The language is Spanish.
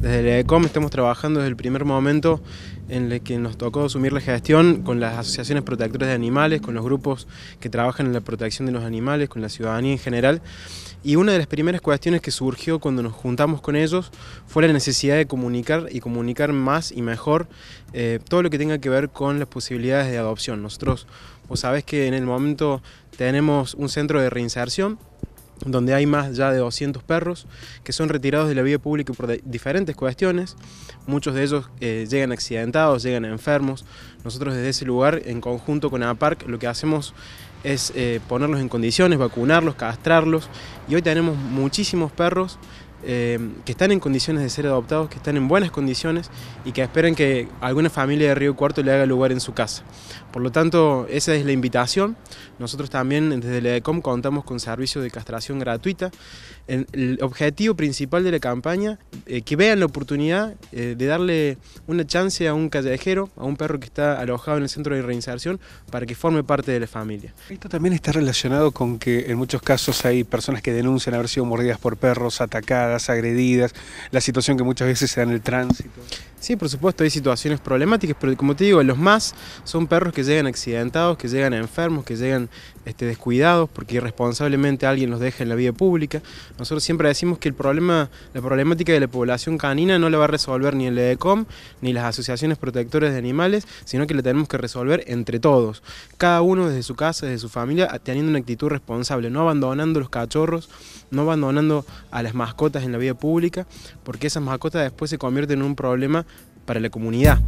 Desde la estamos trabajando desde el primer momento en el que nos tocó asumir la gestión con las asociaciones protectoras de animales, con los grupos que trabajan en la protección de los animales, con la ciudadanía en general. Y una de las primeras cuestiones que surgió cuando nos juntamos con ellos fue la necesidad de comunicar y comunicar más y mejor eh, todo lo que tenga que ver con las posibilidades de adopción. Nosotros, vos sabés que en el momento tenemos un centro de reinserción donde hay más ya de 200 perros que son retirados de la vía pública por diferentes cuestiones. Muchos de ellos eh, llegan accidentados, llegan enfermos. Nosotros desde ese lugar, en conjunto con APARC, lo que hacemos es eh, ponerlos en condiciones, vacunarlos, castrarlos. Y hoy tenemos muchísimos perros eh, que están en condiciones de ser adoptados, que están en buenas condiciones y que esperan que alguna familia de Río Cuarto le haga lugar en su casa. Por lo tanto, esa es la invitación. Nosotros también desde la EDECOM contamos con servicios de castración gratuita. El, objetivo principal de la campaña, eh, que vean la oportunidad eh, de darle una chance a un callejero, a un perro que está alojado en el centro de reinserción, para que forme parte de la familia. Esto también está relacionado con que en muchos casos hay personas que denuncian haber sido mordidas por perros, atacadas, agredidas, la situación que muchas veces se da en el tránsito. Sí, por supuesto, hay situaciones problemáticas, pero como te digo, los más son perros que llegan accidentados, que llegan enfermos, que llegan este, descuidados, porque irresponsablemente alguien los deja en la vía pública. Nosotros siempre decimos que el problema, la problemática de la población canina no la va a resolver ni el EDECOM, ni las asociaciones protectoras de animales, sino que la tenemos que resolver entre todos. Cada uno desde su casa, desde su familia, teniendo una actitud responsable, no abandonando los cachorros, no abandonando a las mascotas en la vía pública, porque esas mascotas después se convierten en un problema para la comunidad.